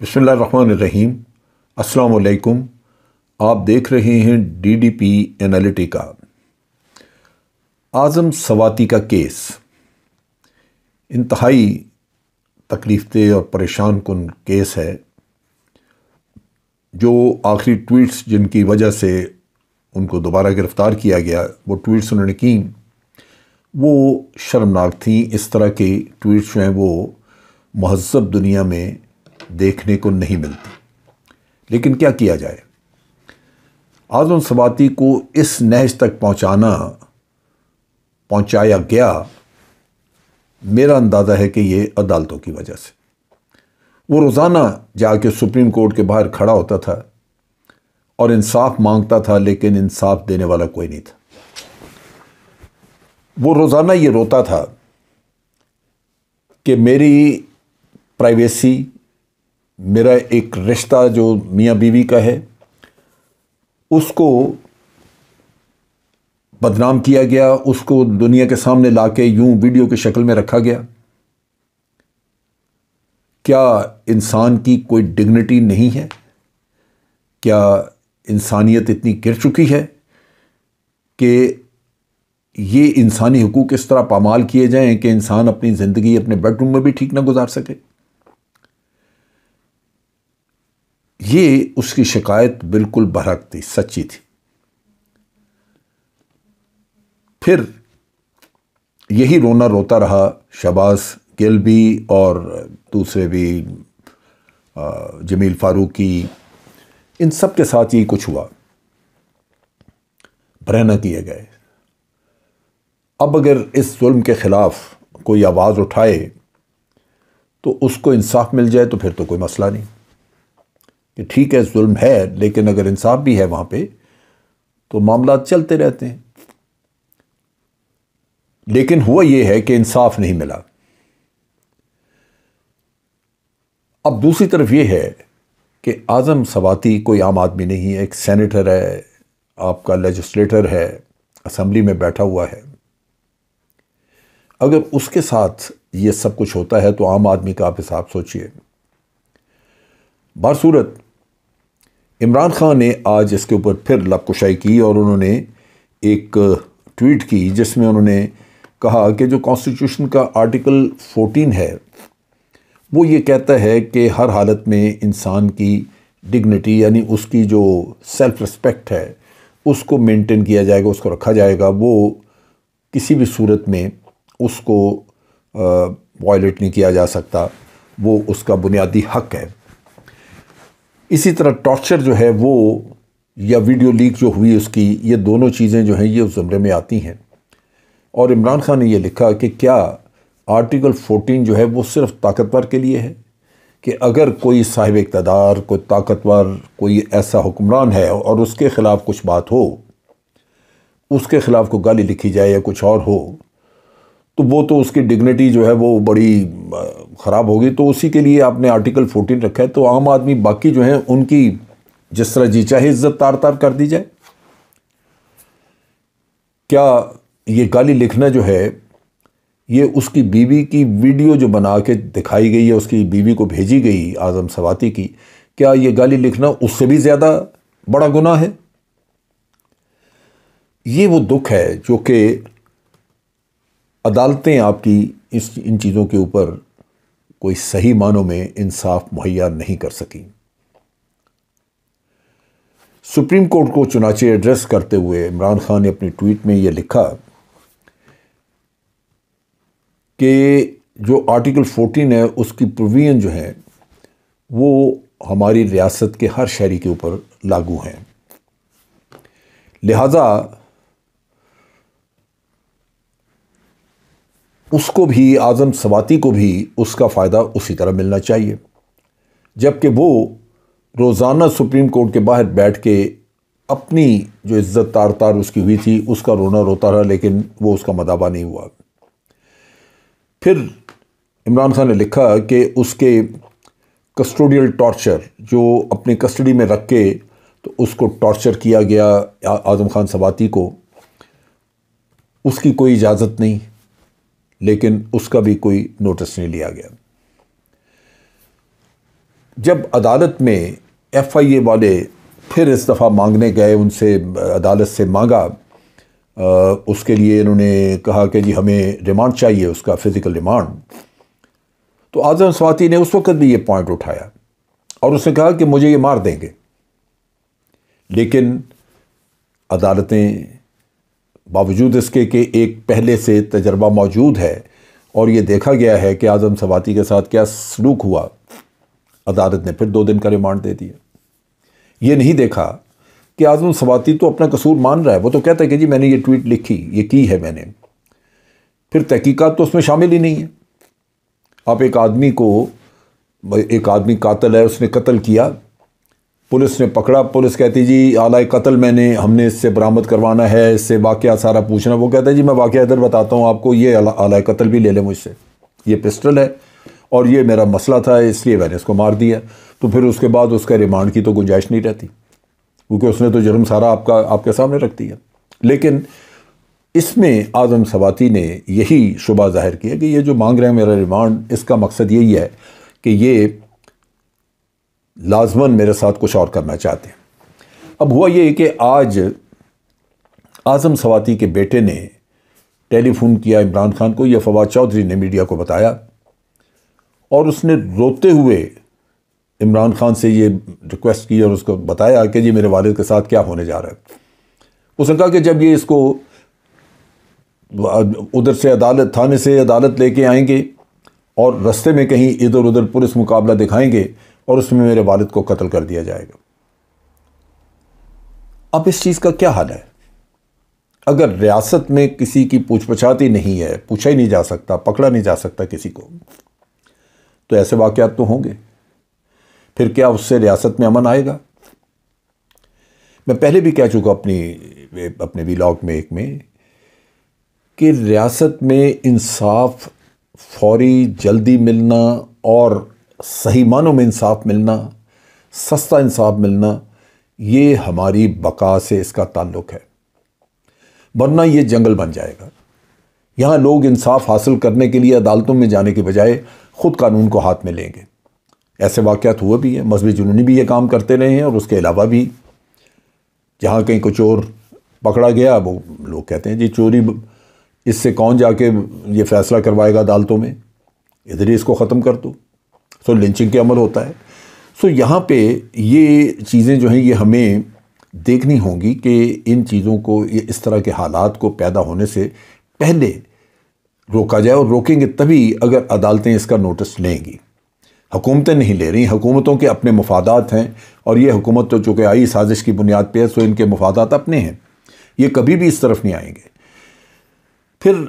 बसमीम अस्सलाम आप देख रहे हैं डीडीपी एनालिटिका आज़म सवाती का केस इंतहाई तकलीफ दे और परेशान कन केस है जो आखिरी ट्वीट्स जिनकी वजह से उनको दोबारा गिरफ़्तार किया गया वो ट्वीट्स उन्होंने की वो शर्मनाक थी इस तरह के ट्वीट्स जो हैं वो महजब दुनिया में देखने को नहीं मिलती लेकिन क्या किया जाए आजम सवाती को इस नहज तक पहुंचाना पहुंचाया गया मेरा अंदाज़ा है कि ये अदालतों की वजह से वो रोज़ाना जाके सुप्रीम कोर्ट के बाहर खड़ा होता था और इंसाफ मांगता था लेकिन इंसाफ देने वाला कोई नहीं था वो रोज़ाना ये रोता था कि मेरी प्राइवेसी मेरा एक रिश्ता जो मियाँ बीवी का है उसको बदनाम किया गया उसको दुनिया के सामने ला के यूँ वीडियो की शक्ल में रखा गया क्या इंसान की कोई डिग्निटी नहीं है क्या इंसानियत इतनी गिर चुकी है कि ये इंसानी हकूक़ इस तरह पामाल किए जाएं कि इंसान अपनी ज़िंदगी अपने बेडरूम में भी ठीक ना गुजार सके ये उसकी शिकायत बिल्कुल बरहक थी सच्ची थी फिर यही रोना रोता रहा शबाज गिल भी और दूसरे भी जमील फारूकी इन सब के साथ ही कुछ हुआ ब्रहना किए गए अब अगर इस जुल्म के ख़िलाफ़ कोई आवाज़ उठाए तो उसको इंसाफ मिल जाए तो फिर तो कोई मसला नहीं कि ठीक है जुल्म है लेकिन अगर इंसाफ भी है वहाँ पे तो मामला चलते रहते हैं लेकिन हुआ यह है कि इंसाफ नहीं मिला अब दूसरी तरफ यह है कि आज़म सवाती कोई आम आदमी नहीं है एक सेनेटर है आपका लेजिस्लेटर है असम्बली में बैठा हुआ है अगर उसके साथ ये सब कुछ होता है तो आम आदमी का आप हिसाब सोचिए सूरत इमरान खान ने आज इसके ऊपर फिर लपकुशाई की और उन्होंने एक ट्वीट की जिसमें उन्होंने कहा कि जो कॉन्स्टिट्यूशन का आर्टिकल 14 है वो ये कहता है कि हर हालत में इंसान की डिग्निटी यानी उसकी जो सेल्फ़ रिस्पेक्ट है उसको मेंटेन किया जाएगा उसको रखा जाएगा वो किसी भी सूरत में उसको वायलेट नहीं किया जा सकता वो उसका बुनियादी हक है इसी तरह टॉर्चर जो है वो या वीडियो लीक जो हुई उसकी ये दोनों चीज़ें जो हैं ये उस जुमरे में आती हैं और इमरान खान ने यह लिखा कि क्या आर्टिकल 14 जो है वो सिर्फ ताकतवर के लिए है कि अगर कोई साहिब इकतदार कोई ताकतवर कोई ऐसा हुक्मरान है और उसके ख़िलाफ़ कुछ बात हो उसके ख़िलाफ़ को गाली लिखी जाए या कुछ और हो तो वो तो उसकी डिग्निटी जो है वो बड़ी ख़राब होगी तो उसी के लिए आपने आर्टिकल 14 रखा है तो आम आदमी बाकी जो है उनकी जिस तरह जी चाहे इज्जत तार तार कर दी जाए क्या ये गाली लिखना जो है ये उसकी बीवी की वीडियो जो बना के दिखाई गई है उसकी बीवी को भेजी गई आज़म सवाती की क्या ये गाली लिखना उससे भी ज़्यादा बड़ा गुनाह है ये वो दुख है जो कि अदालतें आपकी इस इन चीज़ों के ऊपर कोई सही मानों में इंसाफ मुहैया नहीं कर सकी सुप्रीम कोर्ट को चुनाचे एड्रेस करते हुए इमरान खान ने अपने ट्वीट में यह लिखा कि जो आर्टिकल 14 है उसकी प्रोविज़न जो है वो हमारी रियासत के हर शहरी के ऊपर लागू हैं लिहाजा उसको भी आज़म सवाती को भी उसका फ़ायदा उसी तरह मिलना चाहिए जबकि वो रोज़ाना सुप्रीम कोर्ट के बाहर बैठ के अपनी जो इज़्ज़त तार तार उसकी हुई थी उसका रोना रोता रहा लेकिन वो उसका मदाबा नहीं हुआ फिर इमरान खान ने लिखा कि उसके कस्टोडियल टॉर्चर जो अपने कस्टडी में रख के तो उसको टॉर्चर किया गया आज़म खान सवाती को उसकी कोई इजाज़त नहीं लेकिन उसका भी कोई नोटिस नहीं लिया गया जब अदालत में एफ आई ए वाले फिर इस दफ़ा मांगने गए उनसे अदालत से मांगा आ, उसके लिए इन्होंने कहा कि जी हमें रिमांड चाहिए उसका फ़िज़िकल रिमांड तो आज़म स्वाति ने उस वक़्त भी ये पॉइंट उठाया और उसने कहा कि मुझे ये मार देंगे लेकिन अदालतें बावजूद इसके कि एक पहले से तजर्बा मौजूद है और ये देखा गया है कि आज़म सवाती के साथ क्या सलूक हुआ अदालत ने फिर दो दिन का रिमांड दे दिया ये नहीं देखा कि आज़म सवाती तो अपना कसूर मान रहा है वो तो कहता है कि जी मैंने ये ट्वीट लिखी ये की है मैंने फिर तहकीकात तो उसमें शामिल ही नहीं है आप एक आदमी को एक आदमी कातल है उसने कत्ल किया पुलिस ने पकड़ा पुलिस कहती जी आला कत्ल मैंने हमने इससे बरामद करवाना है इससे वाक़ सारा पूछना वो कहता है जी मैं वाक़ इधर बताता हूँ आपको ये आला, कत्ल भी ले लें मुझसे ये पिस्टल है और ये मेरा मसला था इसलिए मैंने इसको मार दिया तो फिर उसके बाद उसका रिमांड की तो गुंजाइश नहीं रहती क्योंकि उसने तो जुर्म सारा आपका आपके सामने रख दिया लेकिन इसमें आज़म सवाती ने यही शुबा ज़ाहिर किया कि ये जो मांग रहे हैं मेरा रिमांड इसका मकसद यही है कि ये लाजमन मेरे साथ कुछ और करना चाहते हैं अब हुआ ये कि आज आज़म सवाती के बेटे ने टेलीफोन किया इमरान खान को यह फवाद चौधरी ने मीडिया को बताया और उसने रोते हुए इमरान खान से ये रिक्वेस्ट की और उसको बताया कि जी मेरे वालद के साथ क्या होने जा रहा है उसने कहा कि जब ये इसको उधर से अदालत थाने से अदालत लेके आएंगे और रस्ते में कहीं इधर उधर पुलिस मुकाबला दिखाएंगे और उसमें मेरे वालिद को कत्ल कर दिया जाएगा अब इस चीज़ का क्या हल है अगर रियासत में किसी की पूछ पछाती नहीं है पूछा ही नहीं जा सकता पकड़ा नहीं जा सकता किसी को तो ऐसे वाक़ात तो होंगे फिर क्या उससे रियासत में अमन आएगा मैं पहले भी कह चुका अपनी अपने वीलॉग में एक में कि रियासत में इंसाफ फौरी जल्दी मिलना और सही मानों में इंसाफ मिलना सस्ता इंसाफ मिलना ये हमारी बका से इसका ताल्लुक है वरना ये जंगल बन जाएगा यहाँ लोग इंसाफ हासिल करने के लिए अदालतों में जाने के बजाय ख़ुद कानून को हाथ में लेंगे ऐसे वाक़ हुए भी हैं मजहबी जुनूनी भी ये काम करते रहे हैं और उसके अलावा भी जहाँ कहीं कुछ और पकड़ा गया वो लोग कहते हैं जी चोरी इससे कौन जाके ये फैसला करवाएगा अदालतों में इधर ही इसको ख़त्म कर दो सो लिंचिंग के अमल होता है सो यहाँ पे ये चीज़ें जो हैं ये हमें देखनी होंगी कि इन चीज़ों को ये इस तरह के हालात को पैदा होने से पहले रोका जाए और रोकेंगे तभी अगर अदालतें इसका नोटिस लेंगी हुकूमतें नहीं ले रही हुकूमतों के अपने मफादात हैं और ये हुकूमत तो चूँकि आई साजिश की बुनियाद पर है सो इनके मफादात अपने हैं ये कभी भी इस तरफ नहीं आएंगे फिर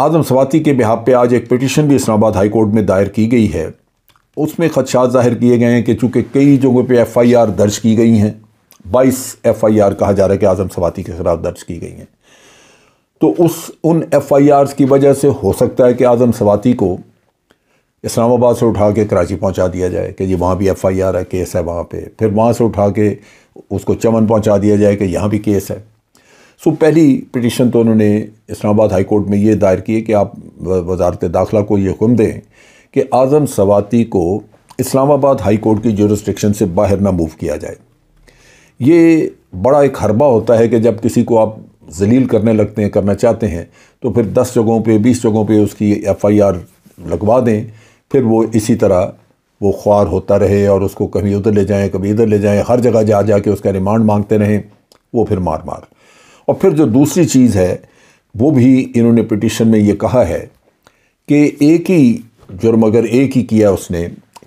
आज़म सवाती के बिहाब पे आज एक पिटिशन भी इस्लामाबाद हाई कोर्ट में दायर की गई है उसमें खदशात जाहिर किए गए हैं कि चूँकि कई जगहों पर एफ़ आई आर दर्ज की गई हैं बाईस एफ़ आई आर कहा जा रहा है कि आज़म सवाती के ख़िलाफ़ दर्ज की गई हैं तो उस उन एफ़ आई आर की वजह से हो सकता है कि आज़म सवाती को इस्लामाबाद से उठा के कराची पहुँचा दिया जाए कि जी वहाँ भी एफ़ आई आर है केस है वहाँ पर फिर वहाँ से उठा के उसको चमन पहुँचा दिया जाए कि यहाँ भी केस है सो पहली पटिशन तो उन्होंने इस्लामाबाद हाई कोर्ट में ये दायर किए कि आप वजारत दाखिला को ये हुक्म दें कि आज़म सवाती को इस्लामाबाद हाई कोर्ट की जोरिस्ट्रिक्शन से बाहर ना मूव किया जाए ये बड़ा एक हरबा होता है कि जब किसी को आप जलील करने लगते हैं करना चाहते हैं तो फिर दस जगहों पे बीस जगहों पे उसकी एफआईआर लगवा दें फिर वो इसी तरह वो ख्वार होता रहे और उसको कभी उधर ले जाएं कभी इधर ले जाएं हर जगह जा जा के उसका रिमांड मांगते रहें वो फिर मार मार और फिर जो दूसरी चीज़ है वो भी इन्होंने पिटिशन में ये कहा है कि एक ही जुर्म अगर एक ही किया उसने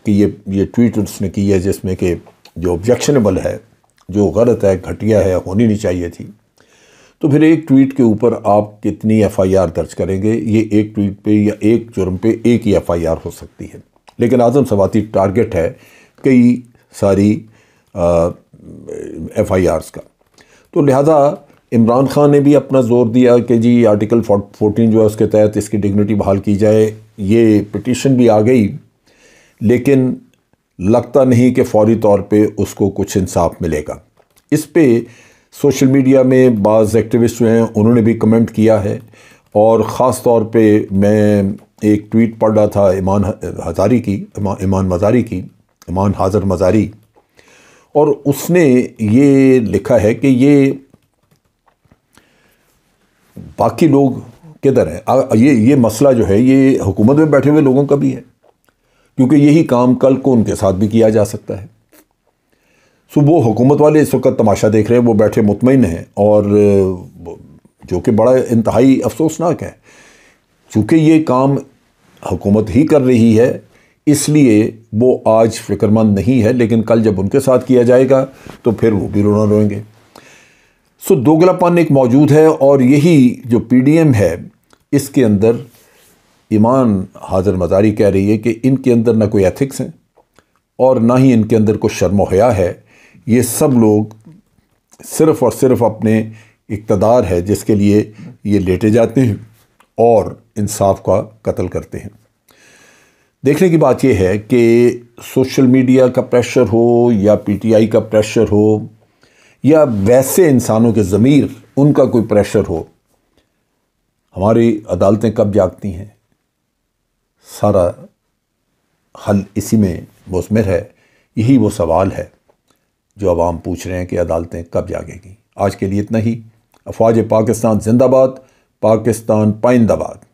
कि ये ये ट्वीट उसने की है जिसमें कि जो ऑब्जेक्शनेबल है जो गलत है घटिया है होनी नहीं चाहिए थी तो फिर एक ट्वीट के ऊपर आप कितनी एफआईआर दर्ज करेंगे ये एक ट्वीट पे या एक जुर्म पे एक ही एफआईआर हो सकती है लेकिन आज़म सवाती टारगेट है कई सारी एफ आई का तो लिहाजा इमरान खान ने भी अपना जोर दिया कि जी आर्टिकल फोटीन जो है उसके तहत इसकी डिग्निटी बहाल की जाए ये पटिशन भी आ गई लेकिन लगता नहीं कि फौरी तौर पे उसको कुछ इंसाफ मिलेगा इस पर सोशल मीडिया में बाज़ एक्टिविस्ट जो हैं उन्होंने भी कमेंट किया है और ख़ास तौर पे मैं एक ट्वीट पढ़ रहा था ईमान हज़ारी की ईमान मज़ारी की ईमान हाज़र मज़ारी और उसने ये लिखा है कि ये बाकी लोग किधर हैं ये ये मसला जो है ये हुकूमत में बैठे हुए लोगों का भी है क्योंकि यही काम कल को उनके साथ भी किया जा सकता है सो वो हुकूमत वाले इस वक्त तमाशा देख रहे हैं वो बैठे मुतमिन हैं और जो कि बड़ा इंतहाई अफसोसनाक है चूँकि ये काम हुकूमत ही कर रही है इसलिए वो आज फिक्रमंद नहीं है लेकिन कल जब उनके साथ किया जाएगा तो फिर वो भी रोना रोएंगे सो दोगलापन एक मौजूद है और यही जो पी है इसके अंदर ईमान हाजिर मजारी कह रही है कि इनके अंदर ना कोई एथिक्स हैं और ना ही इनके अंदर कोई शर्म हया है ये सब लोग सिर्फ़ और सिर्फ अपने इकतदार है जिसके लिए ये लेटे जाते हैं और इंसाफ का कत्ल करते हैं देखने की बात यह है कि सोशल मीडिया का प्रेशर हो या पीटीआई का प्रेशर हो या वैसे इंसानों के ज़मीर उनका कोई प्रेशर हो हमारी अदालतें कब जागती हैं सारा हल इसी में मुस्मिर है यही वो सवाल है जो आवाम पूछ रहे हैं कि अदालतें कब जागेंगी आज के लिए इतना ही अफवाज पाकिस्तान जिंदाबाद पाकिस्तान पाइंदाबाद